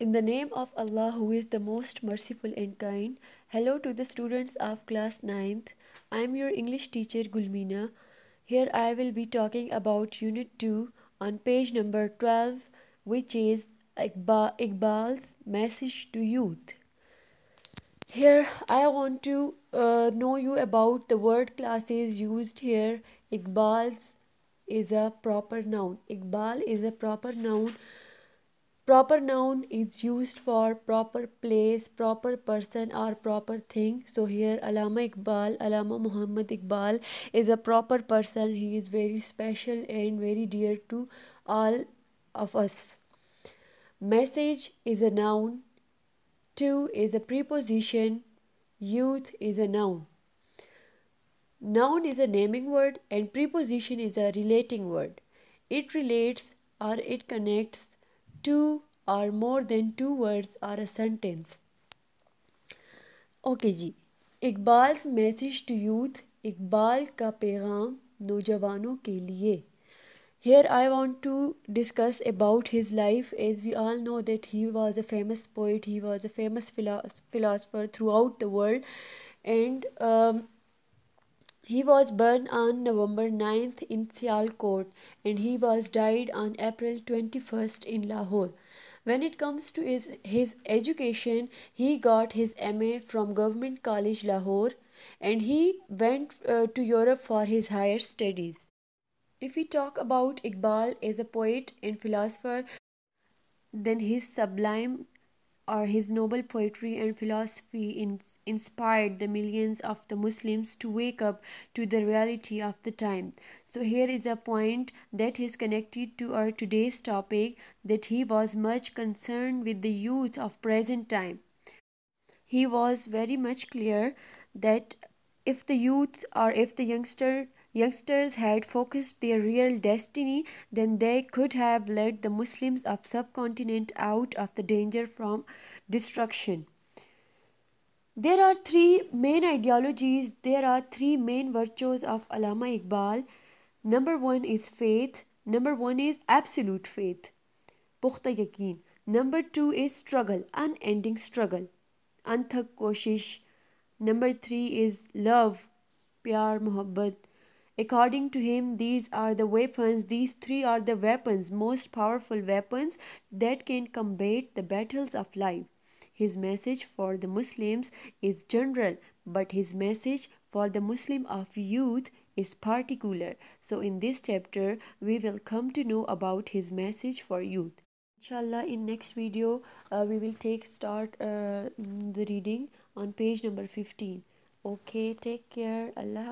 In the name of Allah who is the most merciful and kind, hello to the students of class 9th. I am your English teacher Gulmina. Here I will be talking about unit 2 on page number 12 which is Iqbal's message to youth. Here I want to uh, know you about the word classes used here. Iqbal's is a proper noun. Iqbal is a proper noun Proper noun is used for proper place, proper person or proper thing. So here Alama Iqbal, Alama Muhammad Iqbal is a proper person. He is very special and very dear to all of us. Message is a noun. To is a preposition. Youth is a noun. Noun is a naming word and preposition is a relating word. It relates or it connects two or more than two words or a sentence. Okay, Ji. Iqbal's message to youth. Iqbal ka पैगाम nojavano ke liye. Here I want to discuss about his life as we all know that he was a famous poet, he was a famous philosopher throughout the world and um, he was born on November 9th in Sialkot and he was died on April 21st in Lahore. When it comes to his, his education, he got his MA from Government College Lahore and he went uh, to Europe for his higher studies. If we talk about Iqbal as a poet and philosopher, then his sublime or his noble poetry and philosophy in, inspired the millions of the Muslims to wake up to the reality of the time. So, here is a point that is connected to our today's topic that he was much concerned with the youth of present time. He was very much clear that if the youth or if the youngster youngsters had focused their real destiny, then they could have led the Muslims of subcontinent out of the danger from destruction. There are three main ideologies, there are three main virtues of Allama Iqbal. Number one is faith, number one is absolute faith, pukhta yaqeen. Number two is struggle, unending struggle, anthak koshish. Number three is love, pyar muhabbat. According to him, these are the weapons, these three are the weapons, most powerful weapons that can combat the battles of life. His message for the Muslims is general, but his message for the Muslim of youth is particular. So, in this chapter, we will come to know about his message for youth. Inshallah, in next video, uh, we will take start uh, the reading on page number 15. Okay, take care. Allah.